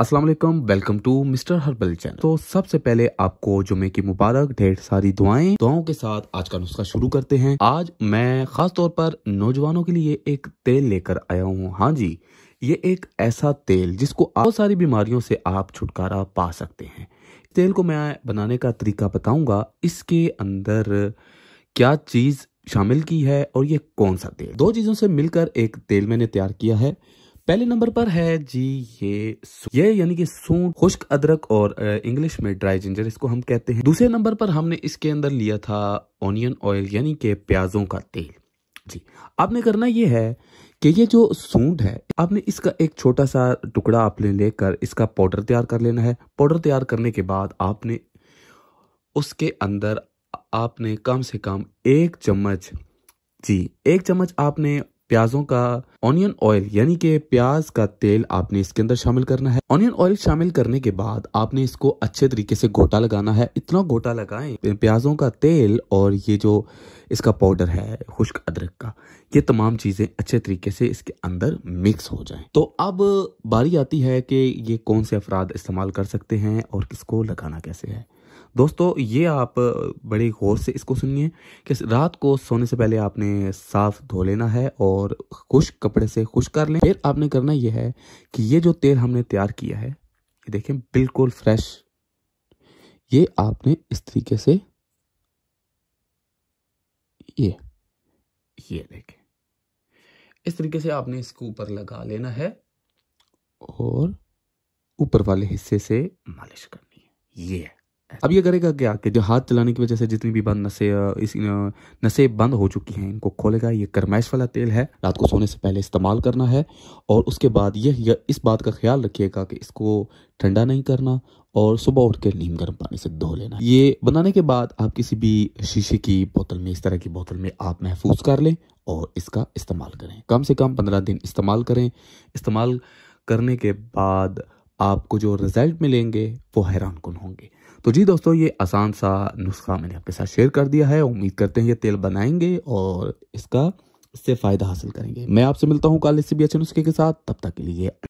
अस्सलाम वालेकुम welcome to mister herbal channel तो सबसे पहले आपको जुमे की मुबारक ढेर सारी दुआएं दुआओं के साथ आज का नुस्खा शुरू करते हैं आज मैं खास तौर पर नौजवानों के लिए एक तेल लेकर आया हूँ हाँ जी ये एक ऐसा तेल जिसको बहुत सारी बीमारियों से आप छुटकारा पा सकते हैं तेल को मैं बनाने का तरीका बताऊंगा इसके अंदर क्या चीज शामिल की है और ये कौन सा तेल दो चीजों से मिलकर एक तेल मैंने तैयार किया है पहले नंबर पर है जी ये ये यानी कि सूंड खुश्क अदरक और इंग्लिश में ड्राई जिंजर इसको हम कहते हैं दूसरे नंबर पर हमने इसके अंदर लिया था ऑनियन ऑयल यानी के प्याजों का तेल जी आपने करना ये है कि ये जो सूंड है आपने इसका एक छोटा सा टुकड़ा आपने लेकर इसका पाउडर तैयार कर लेना है पाउडर तैयार करने के बाद आपने उसके अंदर आपने कम से कम एक चम्मच जी एक चम्मच आपने प्याजों का ऑनियन ऑयल यानी कि प्याज का तेल आपने इसके अंदर शामिल करना है ऑनियन ऑयल शामिल करने के बाद आपने इसको अच्छे तरीके से गोटा लगाना है इतना गोटा लगाएं प्याजों का तेल और ये जो इसका पाउडर है खुश्क अदरक का ये तमाम चीज़ें अच्छे तरीके से इसके अंदर मिक्स हो जाए तो अब बारी आती है कि ये कौन से अफराद इस्तेमाल कर सकते हैं और किसको लगाना कैसे है दोस्तों ये आप बड़े गौर से इसको सुनिए कि रात को सोने से पहले आपने साफ धो लेना है और खुश कपड़े से खुश कर लें फिर आपने करना यह है कि ये जो तेल हमने तैयार किया है ये देखें बिल्कुल फ्रेश ये आपने इस तरीके से ये ये देखें इस तरीके से आपने इसको ऊपर लगा लेना है और ऊपर वाले हिस्से से मालिश करनी है ये है अब ये करेगा क्या कि जो हाथ चलाने की वजह से जितनी भी बंद नशे इस नशे बंद हो चुकी हैं इनको खोलेगा ये करमैश वाला तेल है रात को सोने से पहले इस्तेमाल करना है और उसके बाद यह इस बात का ख्याल रखिएगा कि इसको ठंडा नहीं करना और सुबह उठ के नीम गर्म पानी से धो लेना ये बनाने के बाद आप किसी भी शीशे की बोतल में इस तरह की बोतल में आप महफूज कर लें और इसका इस्तेमाल करें कम से कम पंद्रह दिन इस्तेमाल करें इस्तेमाल करने के बाद आपको जो रिजल्ट मिलेंगे वो हैरान कन होंगे तो जी दोस्तों ये आसान सा नुस्खा मैंने आपके साथ शेयर कर दिया है उम्मीद करते हैं ये तेल बनाएंगे और इसका इससे फ़ायदा हासिल करेंगे मैं आपसे मिलता हूँ कल इसी भी अच्छे नुस्खे के साथ तब तक के लिए